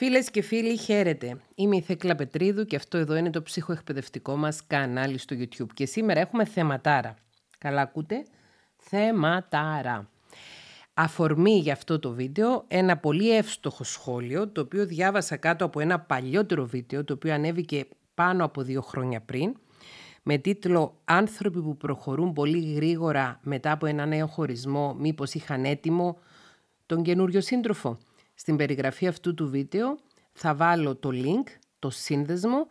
Φίλες και φίλοι, χαίρετε. Είμαι η Θέκλα Πετρίδου και αυτό εδώ είναι το ψυχοεκπαιδευτικό μας κανάλι στο YouTube. Και σήμερα έχουμε θεματάρα. Καλά ακούτε, θεματάρα. Αφορμή για αυτό το βίντεο, ένα πολύ εύστοχο σχόλιο, το οποίο διάβασα κάτω από ένα παλιότερο βίντεο, το οποίο ανέβηκε πάνω από δύο χρόνια πριν, με τίτλο «Άνθρωποι που προχωρούν πολύ γρήγορα μετά από ένα νέο χωρισμό, μήπως είχαν έτοιμο τον καινούριο σύντροφο». Στην περιγραφή αυτού του βίντεο θα βάλω το link, το σύνδεσμο,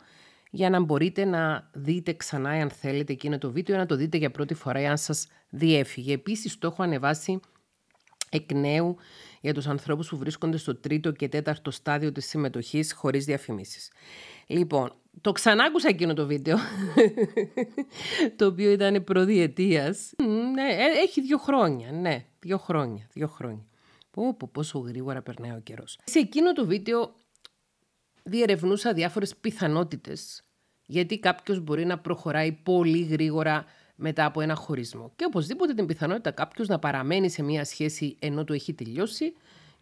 για να μπορείτε να δείτε ξανά, αν θέλετε, εκείνο το βίντεο, να το δείτε για πρώτη φορά, εάν σας διέφυγε. Επίσης, το έχω ανεβάσει εκ νέου για τους ανθρώπους που βρίσκονται στο τρίτο και τέταρτο στάδιο της συμμετοχής χωρίς διαφημίσεις. Λοιπόν, το ξανάκουσα εκείνο το βίντεο, το οποίο ήταν προδιετίας. Ναι, ε, έχει δύο χρόνια, ναι, δύο χρόνια, δύο χρόνια. Πω, πω, πόσο γρήγορα περνάει ο καιρός. Σε εκείνο το βίντεο διερευνούσα διάφορες πιθανότητες γιατί κάποιος μπορεί να προχωράει πολύ γρήγορα μετά από ένα χωρισμό. Και οπωσδήποτε την πιθανότητα κάποιος να παραμένει σε μία σχέση ενώ του έχει τελειώσει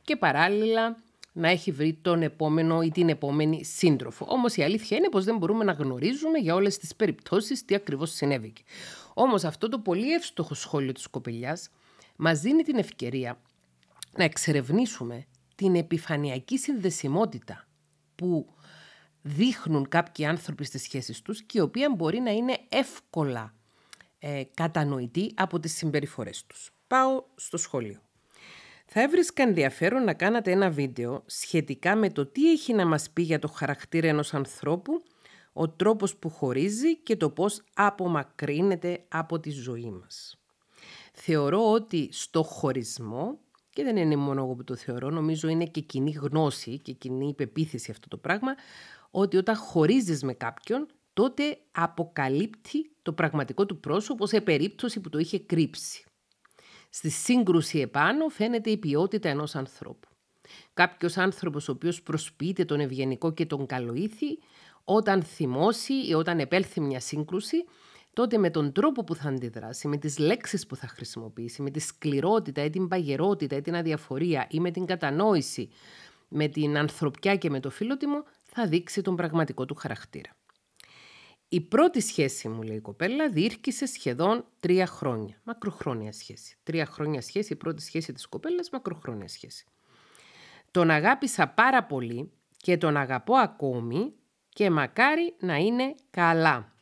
και παράλληλα να έχει βρει τον επόμενο ή την επόμενη σύντροφο. Όμως η αλήθεια είναι πως δεν μπορούμε να γνωρίζουμε για όλες τις περιπτώσεις τι ακριβώς συνέβηκε. Όμως αυτό το πολύ εύστοχο σχόλιο της κοπελιάς μας δίνει την ευκαιρία να εξερευνήσουμε την επιφανειακή συνδεσιμότητα που δείχνουν κάποιοι άνθρωποι στις σχέσεις τους και η οποία μπορεί να είναι εύκολα ε, κατανοητή από τις συμπεριφορές τους. Πάω στο σχολείο. Θα έβρισκα ενδιαφέρον να κάνατε ένα βίντεο σχετικά με το τι έχει να μας πει για το χαρακτήρα ενός ανθρώπου, ο τρόπος που χωρίζει και το πώς απομακρύνεται από τη ζωή μας. Θεωρώ ότι στο χωρισμό και δεν είναι μόνο εγώ που το θεωρώ, νομίζω είναι και κοινή γνώση και κοινή υπεποίθηση αυτό το πράγμα, ότι όταν χωρίζεις με κάποιον, τότε αποκαλύπτει το πραγματικό του πρόσωπο σε περίπτωση που το είχε κρύψει. Στη σύγκρουση επάνω φαίνεται η ποιότητα ενός ανθρώπου. Κάποιος άνθρωπος ο οποίος προσποιείται τον ευγενικό και τον καλοήθη, όταν θυμώσει ή όταν επέλθει μια σύγκρουση, τότε με τον τρόπο που θα αντιδράσει, με τις λέξεις που θα χρησιμοποιήσει, με τη σκληρότητα ή την παγερότητα ή την αδιαφορία ή με την κατανόηση, με την ανθρωπιά και με το φίλοτιμο, θα δείξει τον πραγματικό του χαρακτήρα. Η πρώτη σχέση μου, λέει η κοπέλα, διήρκησε σχεδόν τρία χρόνια. Μακροχρόνια σχέση. Τρία χρόνια σχέση, η πρώτη σχέση της κοπέλας, μακροχρόνια σχέση. Τον αγάπησα πάρα πολύ και τον αγαπώ ακόμη και μακάρι να είναι καλά.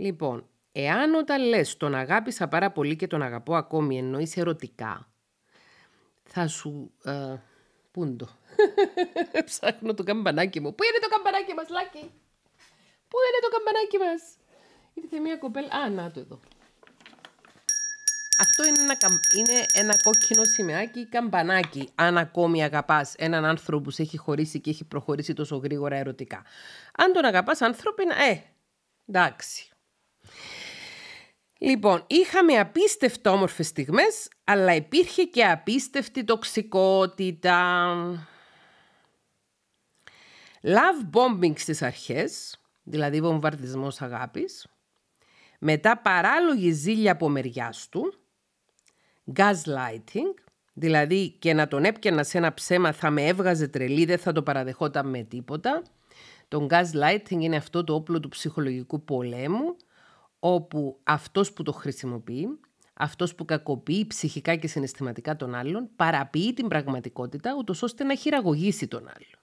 Λοιπόν, εάν όταν λες τον αγάπησα πάρα πολύ και τον αγαπώ ακόμη εννοείς ερωτικά, θα σου... Ε, το... Ψάχνω το καμπανάκι μου. Πού είναι το καμπανάκι μας, Λάκη? Πού είναι το καμπανάκι μας? Ήρθε μια κοπέλα. Α, να το εδώ. Αυτό είναι ένα, είναι ένα κόκκινο σημαίακι καμπανάκι. Αν ακόμη αγαπάς έναν άνθρωπο που σε έχει χωρίσει και έχει προχωρήσει τόσο γρήγορα ερωτικά. Αν τον αγαπάς, ανθρώπινα, ε, εντάξει. Λοιπόν, είχαμε απίστευτο όμορφες στιγμές, αλλά υπήρχε και απίστευτη τοξικότητα. Love bombing στις αρχές, δηλαδή βομβαρδισμός αγάπης. Μετά παράλογη ζήλια από μεριάς του. Gaslighting, δηλαδή και να τον έπιανα σε ένα ψέμα θα με έβγαζε τρελή, δεν θα το παραδεχόταν με τίποτα. Το gaslighting είναι αυτό το όπλο του ψυχολογικού πολέμου όπου αυτός που το χρησιμοποιεί, αυτός που κακοποιεί ψυχικά και συναισθηματικά τον άλλον, παραποιεί την πραγματικότητα, ούτως ώστε να χειραγωγήσει τον άλλον.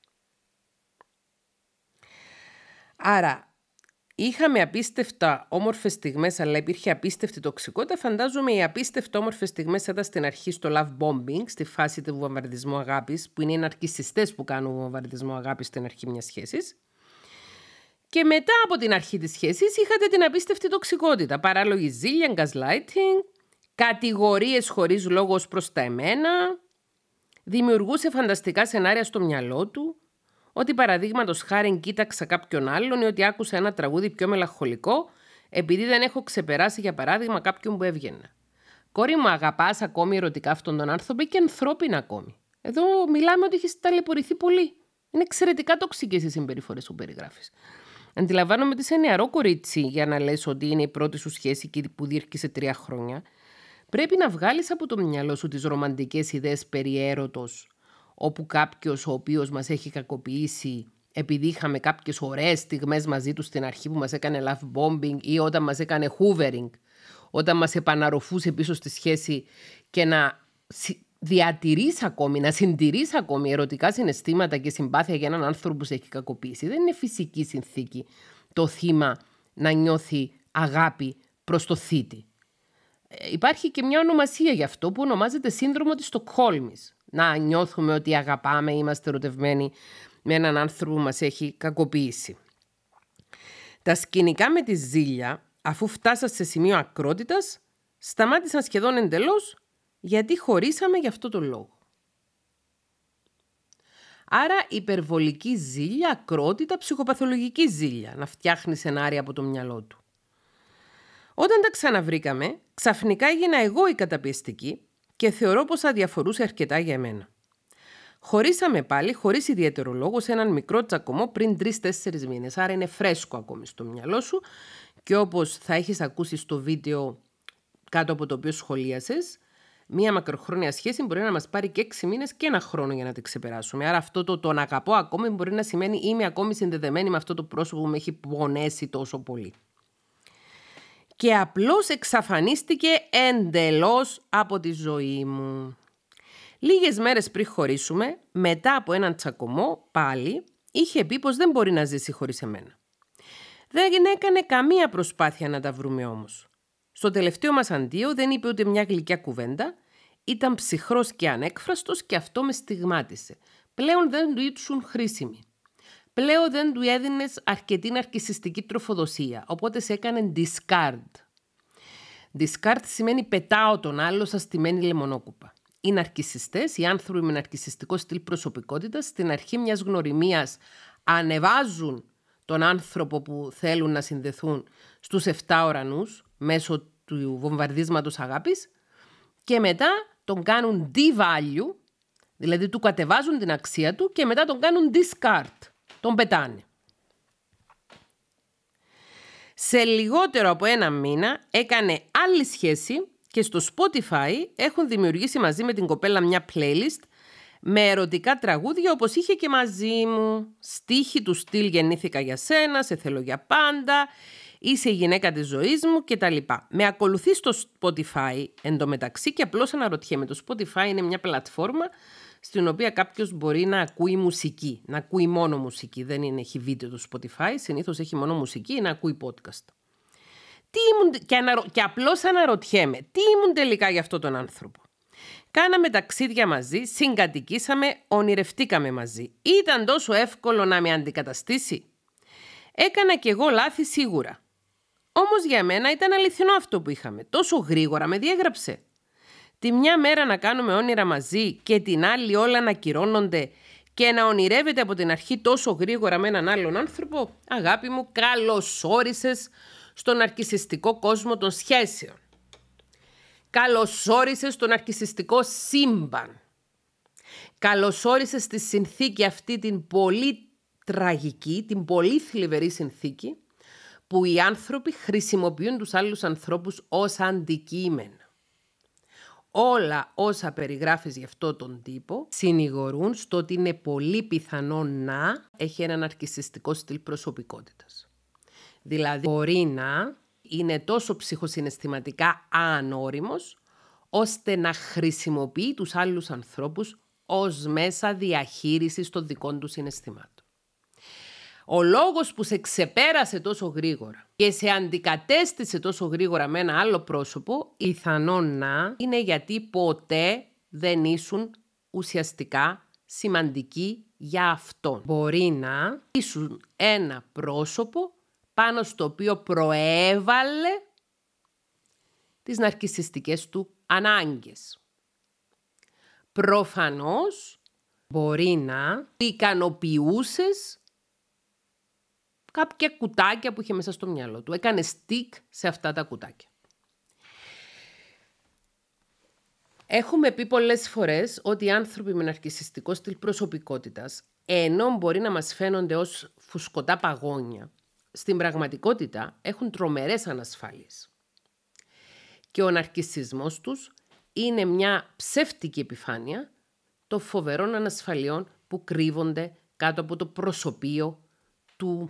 Άρα, είχαμε απίστευτα όμορφες στιγμές, αλλά υπήρχε απίστευτη τοξικότητα. Φαντάζομαι οι απίστευτα όμορφες στιγμές ήταν στην αρχή στο love bombing, στη φάση του βομβαρδισμού αγάπης, που είναι οι ναρκισιστές που κάνουν βομβαρδισμό αγάπης στην αρχή μιας σχέσης. Και μετά από την αρχή της σχέσης είχατε την απίστευτη τοξικότητα, παράλογη ζήλια, gaslighting, κατηγορίες χωρίς λόγος προς τα εμένα, δημιουργούσε φανταστικά σενάρια στο μυαλό του, ότι παραδείγματος χάρη κοίταξα κάποιον άλλον ή ότι άκουσα ένα τραγούδι πιο μελαγχολικό, επειδή δεν έχω ξεπεράσει για παράδειγμα κάποιον που έβγαινε. Κόρη μου, αγαπάς ακόμη ερωτικά αυτόν τον άνθρωπο και ανθρώπινα ακόμη. Εδώ μιλάμε ότι έχεις ταλαιπωρηθεί πολύ. Είναι εξαιρετικά τοξικές οι συμπεριφορές που περιγράφεις. Αντιλαμβάνομαι ότι είσαι νεαρό κορίτσι για να λες ότι είναι η πρώτη σου σχέση και που διήρκησε τρία χρόνια. Πρέπει να βγάλεις από το μυαλό σου τις ρομαντικές ιδέες περί έρωτος, όπου κάποιος ο οποίος μας έχει κακοποιήσει επειδή είχαμε κάποιες ωραίες στιγμές μαζί του στην αρχή που μας έκανε love bombing ή όταν μας έκανε hoovering, όταν μας επαναρροφούσε πίσω στη σχέση και να Διατηρείς ακόμη, να συντηρείς ακόμη ερωτικά συναισθήματα και συμπάθεια για έναν άνθρωπο που σε έχει κακοποιήσει. Δεν είναι φυσική συνθήκη το θύμα να νιώθει αγάπη προς το θήτη. Ε, υπάρχει και μια ονομασία γι' αυτό που ονομάζεται σύνδρομο της Στοκχόλμης. Να νιώθουμε ότι αγαπάμε, είμαστε ερωτευμένοι με έναν άνθρωπο που μας έχει κακοποιήσει. Τα σκηνικά με τη ζήλια, αφού φτάσας σε σημείο ακρότητας, σταμάτησαν σχεδόν εντελώς γιατί χωρίσαμε γι' αυτό το λόγο. Άρα υπερβολική ζήλια, ακρότητα, ψυχοπαθολογική ζήλια, να φτιάχνει σενάρια από το μυαλό του. Όταν τα ξαναβρήκαμε, ξαφνικά έγινα εγώ η καταπιεστική και θεωρώ πως αδιαφορούσε αρκετά για μένα. Χωρίσαμε πάλι, χωρίς ιδιαίτερο λόγο, σε έναν μικρό τσακωμό πριν τρει-τέσσερι μήνες. Άρα είναι φρέσκο ακόμη στο μυαλό σου. Και όπως θα έχεις ακούσει στο βίντεο κάτω από το οποίο σχολίασες, μία μακροχρόνια σχέση μπορεί να μας πάρει και 6 μήνες και ένα χρόνο για να την ξεπεράσουμε. Άρα, αυτό το, «τον αγαπώ ακόμη μπορεί να σημαίνει είμαι ακόμη συνδεδεμένη με αυτό το πρόσωπο που με έχει πονέσει τόσο πολύ. Και απλώς εξαφανίστηκε εντελώς από τη ζωή μου. Λίγες μέρες πριν χωρίσουμε, μετά από έναν τσακωμό, πάλι, είχε πει πως δεν μπορεί να ζήσει χωρίς εμένα. Δεν έκανε καμία προσπάθεια να τα βρούμε όμως. Στο τελευταίο μας αντίο δεν είπε ούτε μια γλυκιά κουβέντα, ήταν ψυχρός και ανέκφραστος και αυτό με στιγμάτισε. Πλέον δεν του ήσουν χρήσιμοι. Πλέον δεν του έδινε αρκετή ναρκισιστική τροφοδοσία, οπότε σε έκανε discard. Discard σημαίνει πετάω τον άλλο στη στημένη λεμονόκουπα. Οι ναρκισιστές, οι άνθρωποι με ναρκισιστικό στυλ προσωπικότητας, στην αρχή μιας γνωριμίας ανεβάζουν τον άνθρωπο που θέλουν να συνδεθούν στους 7 ουρανούς μέσω του βομβαρδίσματος αγάπης και μετά τον κάνουν devalue, δηλαδή του κατεβάζουν την αξία του και μετά τον κάνουν discard, τον πετάνε. Σε λιγότερο από ένα μήνα έκανε άλλη σχέση και στο Spotify έχουν δημιουργήσει μαζί με την κοπέλα μια playlist με ερωτικά τραγούδια όπως είχε και μαζί μου. Στίχη του στυλ γεννήθηκα για σένα, σε θέλω για πάντα είσαι η γυναίκα της ζωής μου και τα λοιπά. Με ακολουθεί στο Spotify εντωμεταξύ και απλώς αναρωτιέμαι. Το Spotify είναι μια πλατφόρμα στην οποία κάποιος μπορεί να ακούει μουσική, να ακούει μόνο μουσική. Δεν είναι, έχει βίντεο το Spotify, συνήθως έχει μόνο μουσική ή να ακούει podcast. Τι ήμουν, και, αναρω, και απλώς αναρωτιέμαι, τι ήμουν τελικά για αυτόν τον άνθρωπο. Κάναμε ταξίδια μαζί, συγκατοικήσαμε, ονειρευτήκαμε μαζί. Ήταν τόσο εύκολο να με αντικαταστήσει. Έκανα κι εγώ λάθη σίγουρα. Όμως για μένα ήταν αληθινό αυτό που είχαμε. Τόσο γρήγορα με διέγραψε. Τη μια μέρα να κάνουμε όνειρα μαζί και την άλλη όλα να κυρώνονται και να ονειρεύεται από την αρχή τόσο γρήγορα με έναν άλλον άνθρωπο. Αγάπη μου, καλώς στον αρκισιστικό κόσμο των σχέσεων. Καλώς όρισες στον αρκισιστικό σύμπαν. Καλώς όρισες στη συνθήκη αυτή την πολύ τραγική, την πολύ θλιβερή συνθήκη που οι άνθρωποι χρησιμοποιούν τους άλλους ανθρώπους ως αντικείμενα. Όλα όσα περιγράφεις γι' αυτό τον τύπο συνηγορούν στο ότι είναι πολύ πιθανό να έχει έναν αρκισιστικό στυλ προσωπικότητας. Δηλαδή μπορεί να είναι τόσο ψυχοσυναισθηματικά ανώριμος ώστε να χρησιμοποιεί τους άλλους ανθρώπους ως μέσα διαχείρισης των δικών του συναισθημάτων. Ο λόγος που σε ξεπέρασε τόσο γρήγορα και σε αντικατέστησε τόσο γρήγορα με ένα άλλο πρόσωπο, ιθανόν να είναι γιατί ποτέ δεν ήσουν ουσιαστικά σημαντική για αυτόν. Μπορεί να ήσουν ένα πρόσωπο πάνω στο οποίο προέβαλε τις ναρκισιστικές του ανάγκες. Προφανώς μπορεί να ικανοποιούσες κάποια κουτάκια που είχε μέσα στο μυαλό του. Έκανε stick σε αυτά τα κουτάκια. Έχουμε πει πολλές φορές ότι οι άνθρωποι με ναρκισιστικό στυλ προσωπικότητας, ενώ μπορεί να μας φαίνονται ως φουσκωτά παγόνια, στην πραγματικότητα έχουν τρομερές ανασφάλειες. Και ο ναρκισισμός τους είναι μια ψεύτικη επιφάνεια των φοβερών ανασφαλιών που κρύβονται κάτω από το προσωπείο του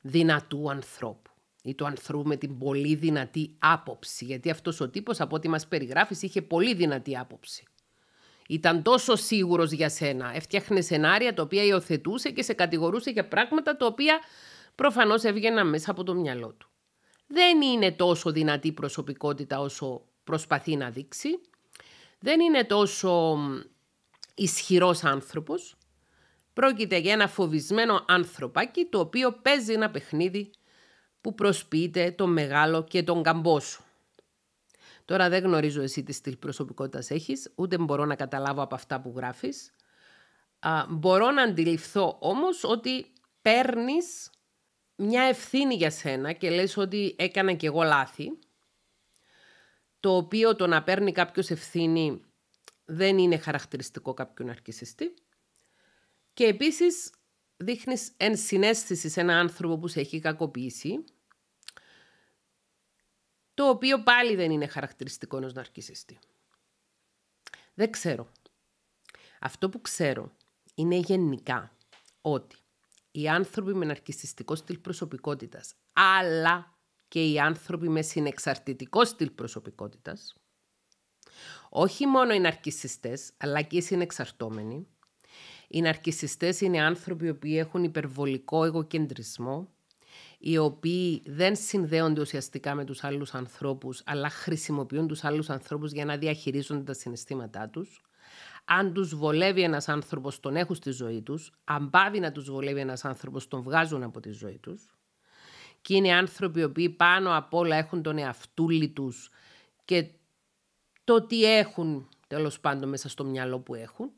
δυνατού ανθρώπου ή του ανθρώπου με την πολύ δυνατή άποψη, γιατί αυτός ο τύπος από ό,τι μας περιγράφεις είχε πολύ δυνατή άποψη. Ήταν τόσο σίγουρος για σένα, έφτιαχνε σενάρια τα οποία υιοθετούσε και σε κατηγορούσε για πράγματα τα οποία προφανώς έβγαιναν μέσα από το μυαλό του. Δεν είναι τόσο δυνατή προσωπικότητα όσο προσπαθεί να δείξει, δεν είναι τόσο ισχυρός άνθρωπος, Πρόκειται για ένα φοβισμένο ανθρωπάκι το οποίο παίζει ένα παιχνίδι που προσποιείται τον μεγάλο και τον καμπό σου. Τώρα δεν γνωρίζω εσύ τι στυλ προσωπικότητας έχεις, ούτε μπορώ να καταλάβω από αυτά που γράφεις. μπορώ να αντιληφθώ όμως ότι παίρνεις μια ευθύνη για σένα και λες ότι έκανα και εγώ λάθη, το οποίο το να παίρνει κάποιος ευθύνη δεν είναι χαρακτηριστικό κάποιου ναρκισιστή. Και επίσης δείχνεις εν σε έναν άνθρωπο που σε έχει κακοποιήσει, το οποίο πάλι δεν είναι χαρακτηριστικό ενός ναρκισιστή. Δεν ξέρω. Αυτό που ξέρω είναι γενικά ότι οι άνθρωποι με ναρκισιστικό στυλ προσωπικότητας, αλλά και οι άνθρωποι με συνεξαρτητικό στυλ προσωπικότητας, όχι μόνο οι ναρκισιστές, αλλά και οι συνεξαρτώμενοι, οι ναρκισιστές είναι άνθρωποι που έχουν υπερβολικό εγωκεντρισμό, οι οποίοι δεν συνδέονται ουσιαστικά με τους άλλους ανθρώπους, αλλά χρησιμοποιούν τους άλλους ανθρώπους για να διαχειρίζονται τα συναισθήματά τους. Αν τους βολεύει ένας άνθρωπος, τον έχουν στη ζωή τους. Αν πάβει να τους βολεύει ένας άνθρωπος, τον βγάζουν από τη ζωή τους. Και είναι άνθρωποι οι οποίοι πάνω απ' όλα έχουν τον εαυτούλη τους και το τι έχουν τέλος πάντων μέσα στο μυαλό που έχουν.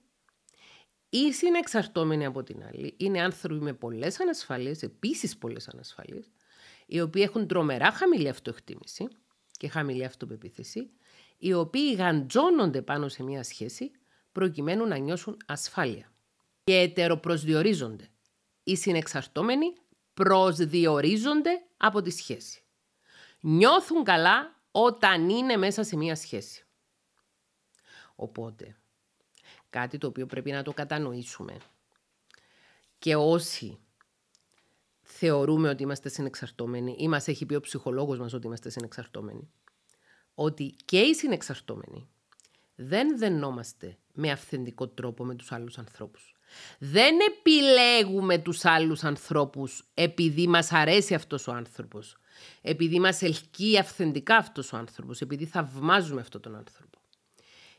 Ή συνεξαρτόμενοι από την άλλη. Είναι άνθρωποι με πολλές ανασφαλίε, επίσης πολλές ανασφαλίε οι οποίοι έχουν τρομερά χαμηλή αυτοεκτίμηση και χαμηλή αυτοπεποίθηση, οι οποίοι γαντζώνονται πάνω σε μία σχέση προκειμένου να νιώσουν ασφάλεια. Και ετεροπροσδιορίζονται. Οι συνεξαρτώμενοι προσδιορίζονται από τη σχέση. Νιώθουν καλά όταν είναι μέσα σε μία σχέση. Οπότε, Κάτι το οποίο πρέπει να το κατανοήσουμε. Και όσοι θεωρούμε ότι είμαστε συνεξαρτώμενοι ή μας έχει πει ο ψυχολόγος μας ότι είμαστε συνεξαρτώμενοι, ότι και οι συνεξαρτώμενοι δεν δενόμαστε με αυθεντικό τρόπο με τους άλλους ανθρώπους. Δεν επιλέγουμε τους άλλους ανθρώπους επειδή μας αρέσει αυτός ο άνθρωπος, επειδή μας ελκύει αυθεντικά αυτός ο άνθρωπος, επειδή θαυμάζουμε αυτόν τον άνθρωπο.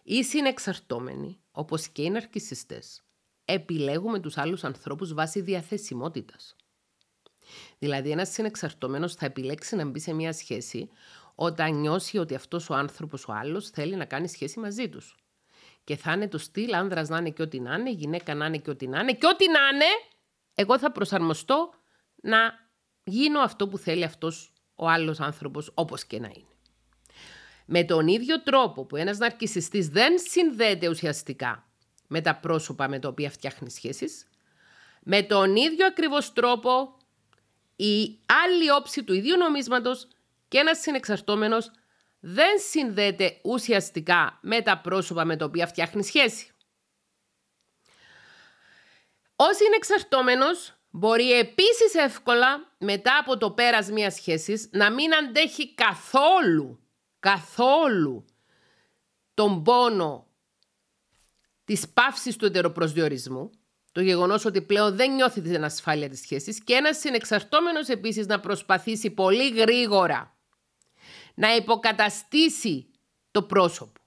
Οι συνεξαρτώμενοι Όπως και οι ναρκιστέ, επιλέγουμε τους άλλους ανθρώπους βάσει διαθεσιμότητας. Δηλαδή ένας συνεξαρτωμένο θα επιλέξει να μπει σε μια σχέση όταν νιώσει ότι αυτός ο άνθρωπος ο άλλος θέλει να κάνει σχέση μαζί τους. Και θα είναι το στυλ άνδρας να είναι και ό,τι να είναι, γυναίκα να είναι και ό,τι να είναι και ό,τι να είναι εγώ θα προσαρμοστώ να γίνω αυτό που θέλει αυτός ο άλλος άνθρωπος, όπως και να είναι. Με τον ίδιο τρόπο που ένας ναρκισιστής δεν συνδέεται ουσιαστικά με τα πρόσωπα με τα οποία φτιάχνει σχέσεις, με τον ίδιο ακριβώς τρόπο η άλλη όψη του ίδιου νομίσματος και ένας συνεξαρτώμενος δεν συνδέεται ουσιαστικά με τα πρόσωπα με τα οποία φτιάχνει σχέση. Ο συνεξαρτώμενος μπορεί επίσης εύκολα μετά από το πέρας μιας σχέσης να μην αντέχει καθόλου καθόλου τον πόνο της πάυσης του εντεροπροσδιορισμού, το γεγονός ότι πλέον δεν νιώθει την ασφάλεια της σχέσης και ένας συνεξαρτώμενος επίσης να προσπαθήσει πολύ γρήγορα να υποκαταστήσει το πρόσωπο.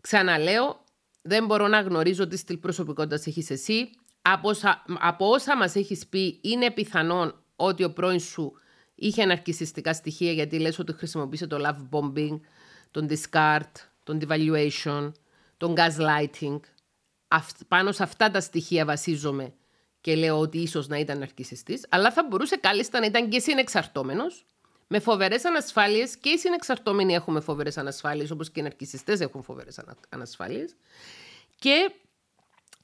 Ξαναλέω, δεν μπορώ να γνωρίζω τι στυλ προσωπικότητας έχεις εσύ. Από όσα, από όσα μας έχεις πει, είναι πιθανόν ότι ο πρώην σου Είχε αναρκιστικά στοιχεία γιατί λες ότι χρησιμοποίησε το love bombing, τον discard, τον devaluation, τον gaslighting. Πάνω σε αυτά τα στοιχεία βασίζομαι και λέω ότι ίσως να ήταν αρκισιστής, αλλά θα μπορούσε κάλλιστα να ήταν και συνεξαρτώμενος, με φοβερές ανασφάλειες και οι συνεξαρτώμενοι έχουμε φοβερές ανασφάλειες, όπως και οι ναρκιστέ έχουν φοβερές ανασφάλειες. Και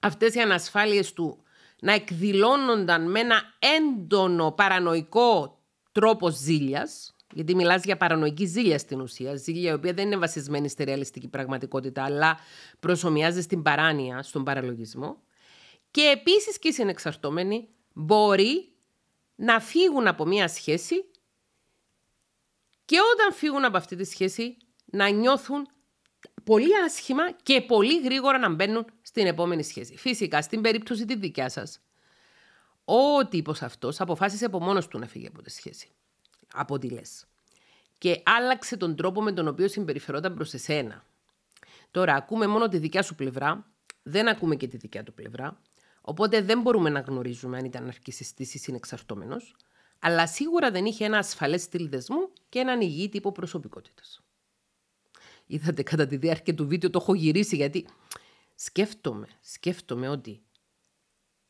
αυτές οι ανασφάλειες του να εκδηλώνονταν με ένα έντονο παρανοϊκό τρόπος ζήλιας, γιατί μιλάς για παρανοϊκή ζήλια στην ουσία, ζήλια η οποία δεν είναι βασισμένη στη ρεαλιστική πραγματικότητα, αλλά προσωμιάζει στην παράνοια, στον παραλογισμό. Και επίσης και οι συνεξαρτώμενοι μπορεί να φύγουν από μία σχέση και όταν φύγουν από αυτή τη σχέση να νιώθουν πολύ άσχημα και πολύ γρήγορα να μπαίνουν στην επόμενη σχέση. Φυσικά, στην περίπτωση τη δικιά σας, ο τύπος αυτός αποφάσισε από μόνος του να φύγει από τη σχέση. Από ό,τι λες. Και άλλαξε τον τρόπο με τον οποίο συμπεριφερόταν προς εσένα. Τώρα ακούμε μόνο τη δικιά σου πλευρά, δεν ακούμε και τη δικιά του πλευρά. Οπότε δεν μπορούμε να γνωρίζουμε αν ήταν αρκισιστή ή συνεξαρτώμενος. Αλλά σίγουρα δεν είχε ένα ασφαλές στυλ δεσμού και έναν υγιή τύπο προσωπικότητας. Είδατε κατά τη διάρκεια του βίντεο, το έχω γυρίσει γιατί σκέφτομαι, σκέφτομαι ότι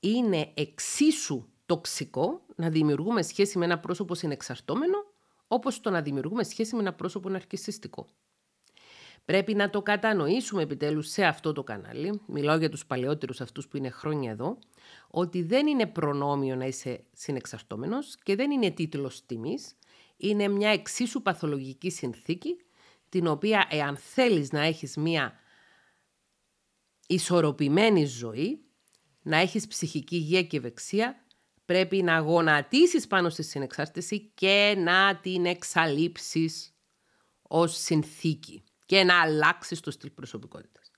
είναι εξίσου τοξικό να δημιουργούμε σχέση με ένα πρόσωπο συνεξαρτώμενο, όπως το να δημιουργούμε σχέση με ένα πρόσωπο ναρκιστικό. Πρέπει να το κατανοήσουμε επιτέλους σε αυτό το κανάλι, μιλάω για τους παλαιότερους αυτούς που είναι χρόνια εδώ, ότι δεν είναι προνόμιο να είσαι συνεξαρτώμενος και δεν είναι τίτλος τιμής, είναι μια εξίσου παθολογική συνθήκη, την οποία εάν θέλεις να έχεις μια ισορροπημένη ζωή, να έχεις ψυχική υγεία και ευεξία, πρέπει να γονατίσεις πάνω στη συνεξάρτηση και να την εξαλείψεις ως συνθήκη και να αλλάξεις το στυλ προσωπικότητας.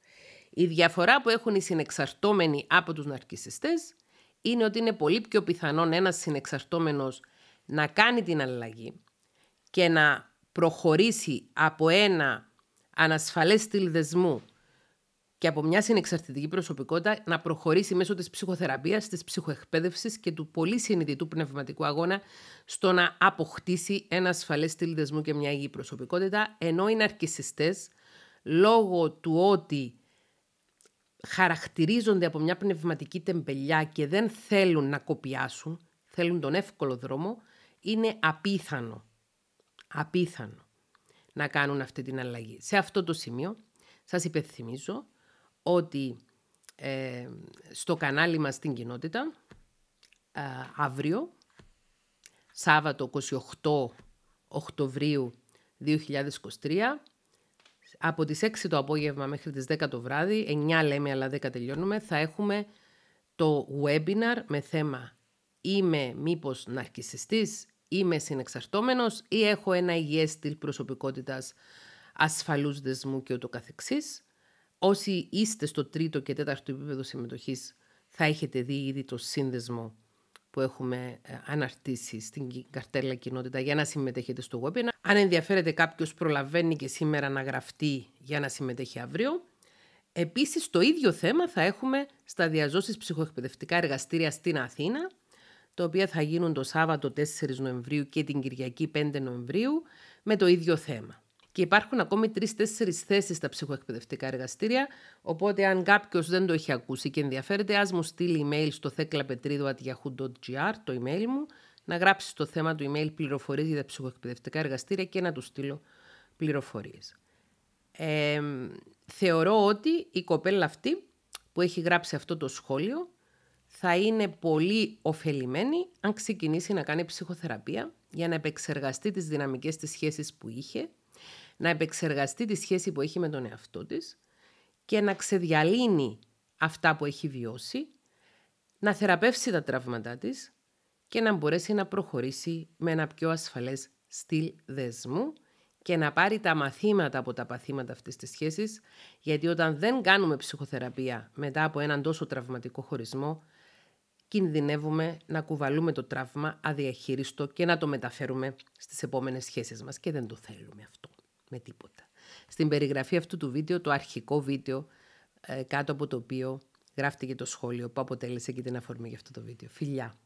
Η διαφορά που έχουν οι συνεξαρτώμενοι από τους ναρκισιστές είναι ότι είναι πολύ πιο πιθανόν ένας συνεξαρτώμενος να κάνει την αλλαγή και να προχωρήσει από ένα ανασφαλές στυλ δεσμού και από μια συνεξαρτητική προσωπικότητα να προχωρήσει μέσω της ψυχοθεραπείας, της ψυχοεκπαίδευσης και του πολύ συνειδητού πνευματικού αγώνα στο να αποκτήσει ένα ασφαλές στυλ δεσμού και μια υγιή προσωπικότητα, ενώ οι ναρκισιστές λόγω του ότι χαρακτηρίζονται από μια πνευματική τεμπελιά και δεν θέλουν να κοπιάσουν, θέλουν τον εύκολο δρόμο, είναι απίθανο, απίθανο να κάνουν αυτή την αλλαγή. Σε αυτό το σημείο σας υπενθυμίζω ότι ε, στο κανάλι μας στην κοινότητα ε, αύριο, Σάββατο 28 Οκτωβρίου 2023, από τις 6 το απόγευμα μέχρι τις 10 το βράδυ, 9 λέμε αλλά 10 τελειώνουμε, θα έχουμε το webinar με θέμα «Είμαι μήπως ναρκισιστής, είμαι συνεξαρτόμενος ή έχω ένα υγιές στυλ προσωπικότητας ασφαλούς δεσμού και ούτω καθεξής». Όσοι είστε στο τρίτο και τέταρτο επίπεδο συμμετοχής θα έχετε δει ήδη το σύνδεσμο που έχουμε ε, αναρτήσει στην καρτέλα κοινότητα για να συμμετέχετε στο webinar. Αν ενδιαφέρεται κάποιος προλαβαίνει και σήμερα να γραφτεί για να συμμετέχει αύριο. Επίσης το ίδιο θέμα θα έχουμε στα διαζώσεις ψυχοεκπαιδευτικά εργαστήρια στην Αθήνα, τα οποία θα γίνουν το Σάββατο 4 Νοεμβρίου και την Κυριακή 5 Νοεμβρίου με το ίδιο θέμα. Και υπάρχουν ακόμη τρει-τέσσερι θέσεις στα ψυχοεκπαιδευτικά εργαστήρια. Οπότε, αν κάποιος δεν το έχει ακούσει και ενδιαφέρεται, ας μου στείλει email στο theklapetridou.yahoo.gr, το email μου, να γράψει το θέμα του email πληροφορίες για τα ψυχοεκπαιδευτικά εργαστήρια και να του στείλω πληροφορίες. Ε, θεωρώ ότι η κοπέλα αυτή που έχει γράψει αυτό το σχόλιο θα είναι πολύ ωφελημένη αν ξεκινήσει να κάνει ψυχοθεραπεία για να επεξεργαστεί τις δυναμικές της σχέσεις που είχε να επεξεργαστεί τη σχέση που έχει με τον εαυτό της και να ξεδιαλύνει αυτά που έχει βιώσει, να θεραπεύσει τα τραύματά της και να μπορέσει να προχωρήσει με ένα πιο ασφαλές στυλ δεσμού και να πάρει τα μαθήματα από τα παθήματα αυτής της σχέσης, γιατί όταν δεν κάνουμε ψυχοθεραπεία μετά από έναν τόσο τραυματικό χωρισμό, κινδυνεύουμε να κουβαλούμε το τραύμα αδιαχείριστο και να το μεταφέρουμε στις επόμενες σχέσεις μας και δεν το θέλουμε αυτό με τίποτα. Στην περιγραφή αυτού του βίντεο, το αρχικό βίντεο, ε, κάτω από το οποίο γράφτηκε το σχόλιο που αποτέλεσε και την αφορμή για αυτό το βίντεο. Φιλιά!